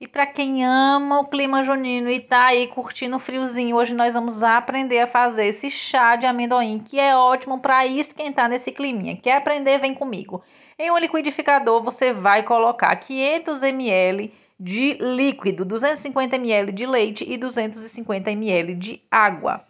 E para quem ama o clima junino e tá aí curtindo o friozinho, hoje nós vamos aprender a fazer esse chá de amendoim, que é ótimo para esquentar nesse climinha. Quer aprender? Vem comigo. Em um liquidificador, você vai colocar 500 ml de líquido, 250 ml de leite e 250 ml de água.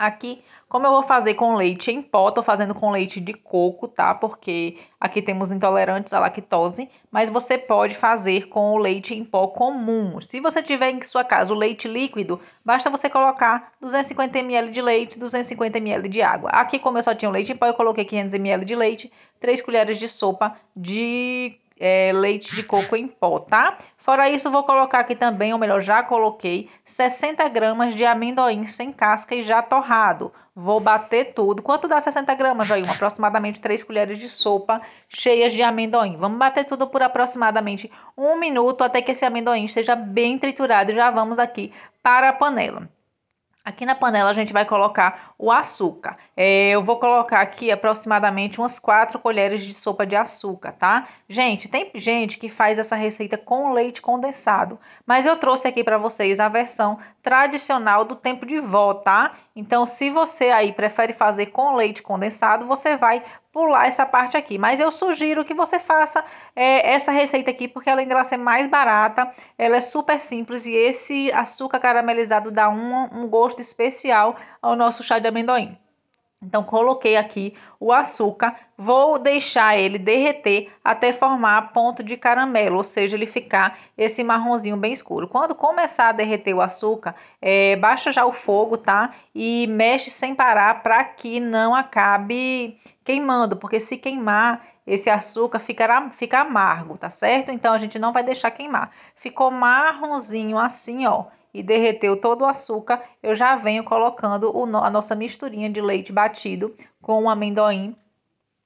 Aqui, como eu vou fazer com leite em pó, tô fazendo com leite de coco, tá? Porque aqui temos intolerantes à lactose, mas você pode fazer com o leite em pó comum. Se você tiver em sua casa o leite líquido, basta você colocar 250 ml de leite, 250 ml de água. Aqui, como eu só tinha o leite em pó, eu coloquei 500 ml de leite, 3 colheres de sopa de é, leite de coco em pó, tá? Fora isso, vou colocar aqui também, ou melhor, já coloquei 60 gramas de amendoim sem casca e já torrado. Vou bater tudo. Quanto dá 60 gramas, aí, Aproximadamente 3 colheres de sopa cheias de amendoim. Vamos bater tudo por aproximadamente um minuto até que esse amendoim esteja bem triturado e já vamos aqui para a panela. Aqui na panela a gente vai colocar o açúcar. É, eu vou colocar aqui aproximadamente umas 4 colheres de sopa de açúcar, tá? Gente, tem gente que faz essa receita com leite condensado, mas eu trouxe aqui para vocês a versão tradicional do tempo de vó, tá? Então, se você aí prefere fazer com leite condensado, você vai pular essa parte aqui. Mas eu sugiro que você faça é, essa receita aqui, porque além dela ser mais barata, ela é super simples e esse açúcar caramelizado dá um, um gosto especial ao nosso chá de amendoim. Então, coloquei aqui o açúcar, vou deixar ele derreter até formar ponto de caramelo, ou seja, ele ficar esse marronzinho bem escuro. Quando começar a derreter o açúcar, é, baixa já o fogo, tá? E mexe sem parar para que não acabe queimando, porque se queimar, esse açúcar ficará, fica amargo, tá certo? Então, a gente não vai deixar queimar. Ficou marronzinho assim, ó e derreteu todo o açúcar, eu já venho colocando a nossa misturinha de leite batido com o amendoim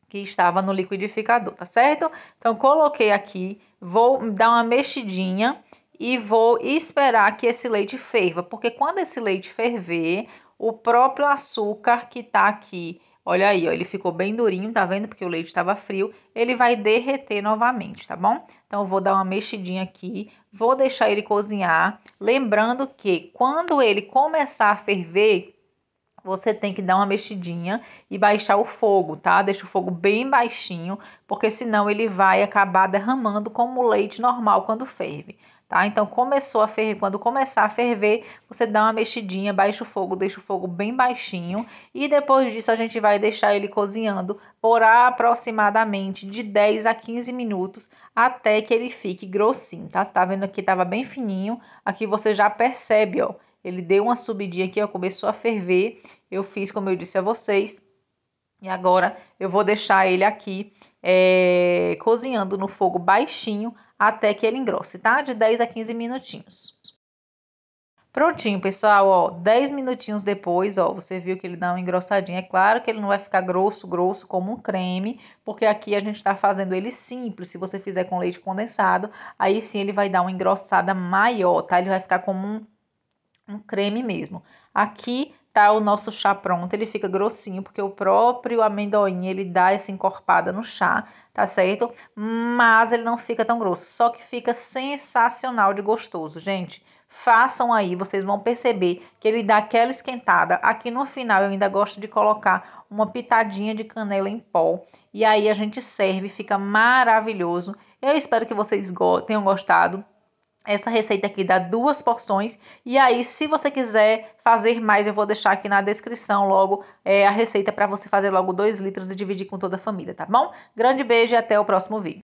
que estava no liquidificador, tá certo? Então coloquei aqui, vou dar uma mexidinha e vou esperar que esse leite ferva, porque quando esse leite ferver, o próprio açúcar que tá aqui Olha aí, ó, ele ficou bem durinho, tá vendo? Porque o leite estava frio. Ele vai derreter novamente, tá bom? Então, vou dar uma mexidinha aqui, vou deixar ele cozinhar. Lembrando que quando ele começar a ferver, você tem que dar uma mexidinha e baixar o fogo, tá? Deixa o fogo bem baixinho, porque senão ele vai acabar derramando como o leite normal quando ferve. Tá? Então começou a ferver, quando começar a ferver, você dá uma mexidinha, baixa o fogo, deixa o fogo bem baixinho e depois disso a gente vai deixar ele cozinhando por aproximadamente de 10 a 15 minutos até que ele fique grossinho, tá? Você tá vendo aqui tava bem fininho, aqui você já percebe, ó, ele deu uma subidinha aqui, ó, começou a ferver. Eu fiz, como eu disse a vocês, e agora eu vou deixar ele aqui é, cozinhando no fogo baixinho até que ele engrosse, tá? De 10 a 15 minutinhos. Prontinho, pessoal, ó, 10 minutinhos depois, ó, você viu que ele dá uma engrossadinha. É claro que ele não vai ficar grosso, grosso como um creme, porque aqui a gente está fazendo ele simples. Se você fizer com leite condensado, aí sim ele vai dar uma engrossada maior, tá? Ele vai ficar como um um creme mesmo. Aqui tá o nosso chá pronto, ele fica grossinho porque o próprio amendoim, ele dá essa encorpada no chá, tá certo? Mas ele não fica tão grosso, só que fica sensacional de gostoso, gente. Façam aí, vocês vão perceber que ele dá aquela esquentada. Aqui no final eu ainda gosto de colocar uma pitadinha de canela em pó e aí a gente serve, fica maravilhoso. Eu espero que vocês tenham gostado. Essa receita aqui dá duas porções. E aí, se você quiser fazer mais, eu vou deixar aqui na descrição logo é, a receita para você fazer logo 2 litros e dividir com toda a família, tá bom? Grande beijo e até o próximo vídeo.